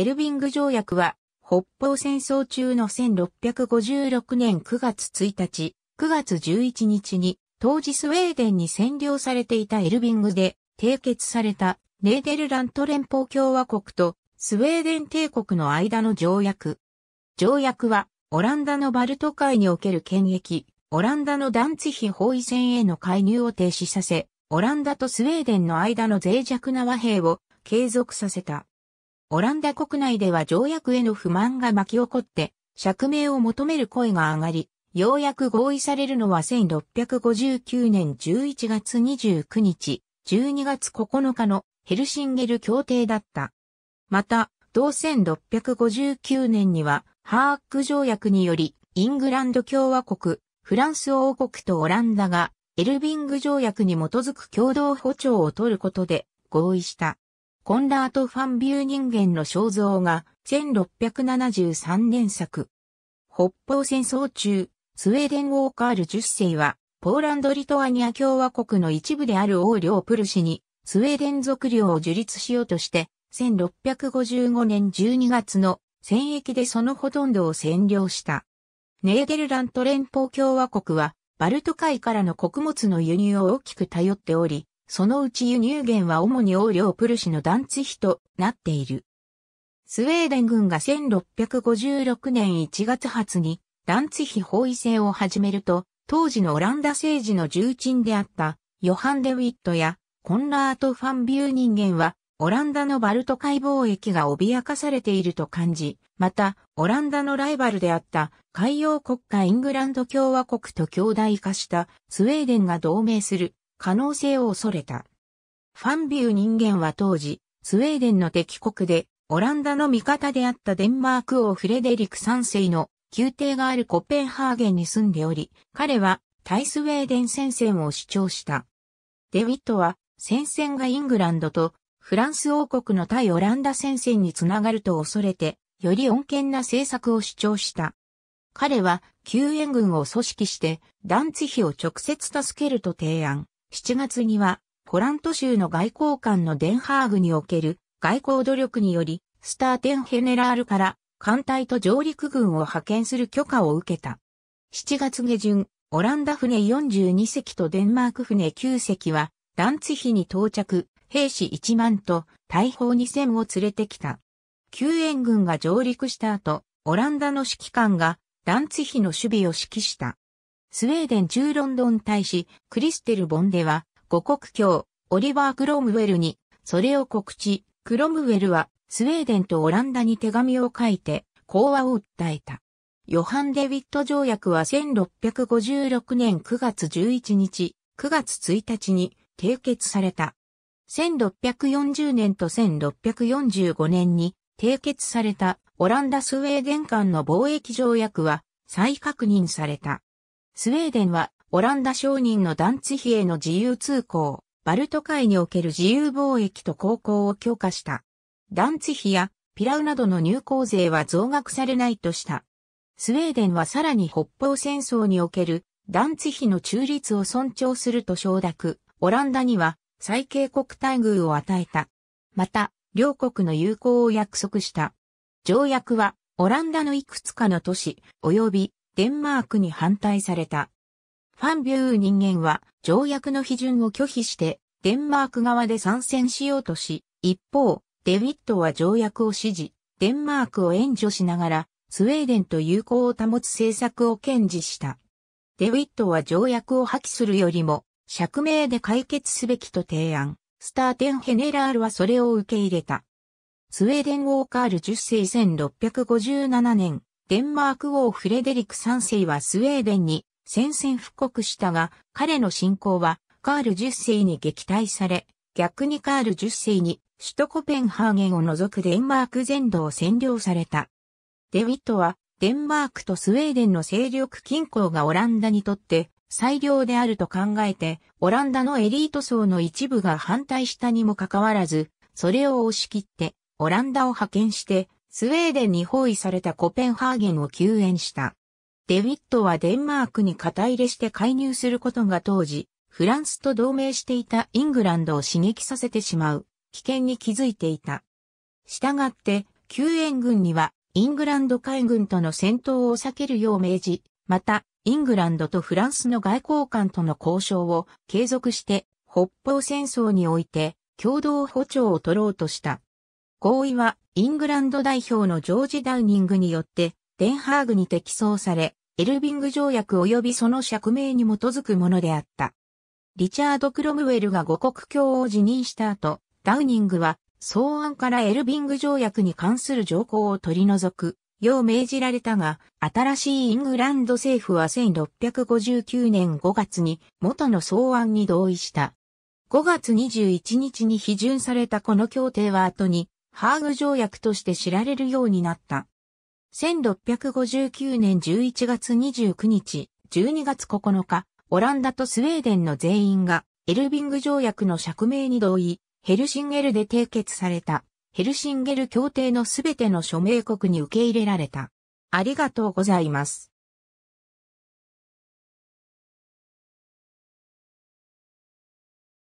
エルビング条約は、北方戦争中の1656年9月1日、9月11日に、当時スウェーデンに占領されていたエルビングで、締結されたネーデルラント連邦共和国とスウェーデン帝国の間の条約。条約は、オランダのバルト海における権益、オランダのダンツヒ包囲戦への介入を停止させ、オランダとスウェーデンの間の脆弱な和平を継続させた。オランダ国内では条約への不満が巻き起こって、釈明を求める声が上がり、ようやく合意されるのは1659年11月29日、12月9日のヘルシンゲル協定だった。また、同1659年には、ハーク条約により、イングランド共和国、フランス王国とオランダが、エルビング条約に基づく共同歩調を取ることで合意した。コンラート・ファンビュー人間の肖像が1673年作。北方戦争中、スウェーデンウォーカール10世は、ポーランド・リトアニア共和国の一部である王領プルシに、スウェーデン属領を樹立しようとして、1655年12月の戦役でそのほとんどを占領した。ネーデルラント連邦共和国は、バルト海からの穀物の輸入を大きく頼っており、そのうち輸入源は主に王領プルシのダンツ比となっている。スウェーデン軍が1656年1月初にダンツ比包囲戦を始めると、当時のオランダ政治の重鎮であったヨハン・デ・ウィットやコンラート・ファン・ビュー人間は、オランダのバルト海貿易が脅かされていると感じ、また、オランダのライバルであった海洋国家イングランド共和国と兄弟化したスウェーデンが同盟する可能性を恐れた。ファンビュー人間は当時、スウェーデンの敵国で、オランダの味方であったデンマーク王フレデリク3世の宮廷があるコペンハーゲンに住んでおり、彼は対スウェーデン戦線を主張した。デウィットは戦線がイングランドとフランス王国の対オランダ戦線につながると恐れて、より穏健な政策を主張した。彼は救援軍を組織して、団地ヒを直接助けると提案。7月には、ポラント州の外交官のデンハーグにおける外交努力により、スターテンヘネラールから艦隊と上陸軍を派遣する許可を受けた。7月下旬、オランダ船42隻とデンマーク船9隻は、ダンツヒに到着、兵士1万と大砲2000を連れてきた。救援軍が上陸した後、オランダの指揮官がダンツヒの守備を指揮した。スウェーデン中ロンドン大使、クリステル・ボンデは、五国教、オリバー・クロムウェルに、それを告知、クロムウェルは、スウェーデンとオランダに手紙を書いて、講和を訴えた。ヨハン・デウィット条約は1656年9月11日、9月1日に締結された。1640年と1645年に締結されたオランダ・スウェーデン間の貿易条約は再確認された。スウェーデンはオランダ商人のダンツヒへの自由通行、バルト海における自由貿易と航行を強化した。ダンツヒやピラウなどの入港税は増額されないとした。スウェーデンはさらに北方戦争におけるダンツヒの中立を尊重すると承諾、オランダには最恵国待遇を与えた。また、両国の友好を約束した。条約は、オランダのいくつかの都市、及びデンマークに反対された。ファンビュー人間は条約の批准を拒否してデンマーク側で参戦しようとし、一方、デビットは条約を支持、デンマークを援助しながら、スウェーデンと友好を保つ政策を堅持した。デビットは条約を破棄するよりも、釈明で解決すべきと提案。スターテンヘネラールはそれを受け入れた。スウェーデン・ウォーカール10世1657年、デンマーク王フレデリク3世はスウェーデンに宣戦布告したが、彼の信仰はカール10世に撃退され、逆にカール10世に首都コペンハーゲンを除くデンマーク全土を占領された。デウィットは、デンマークとスウェーデンの勢力均衡がオランダにとって最良であると考えて、オランダのエリート層の一部が反対したにもかかわらず、それを押し切って、オランダを派遣して、スウェーデンに包囲されたコペンハーゲンを救援した。デビットはデンマークに肩入れして介入することが当時、フランスと同盟していたイングランドを刺激させてしまう危険に気づいていた。したがって、救援軍にはイングランド海軍との戦闘を避けるよう命じ、また、イングランドとフランスの外交官との交渉を継続して、北方戦争において共同歩調を取ろうとした。合意はイングランド代表のジョージ・ダウニングによって、デンハーグに適送され、エルビング条約及びその釈明に基づくものであった。リチャード・クロムウェルが五国教を辞任した後、ダウニングは草案からエルビング条約に関する条項を取り除く、よう命じられたが、新しいイングランド政府は1659年5月に元の草案に同意した。5月21日に批准されたこの協定は後にハーグ条約として知られるようになった。1659年11月29日、12月9日、オランダとスウェーデンの全員が、エルビング条約の釈明に同意、ヘルシンゲルで締結された、ヘルシンゲル協定のすべての署名国に受け入れられた。ありがとうございます。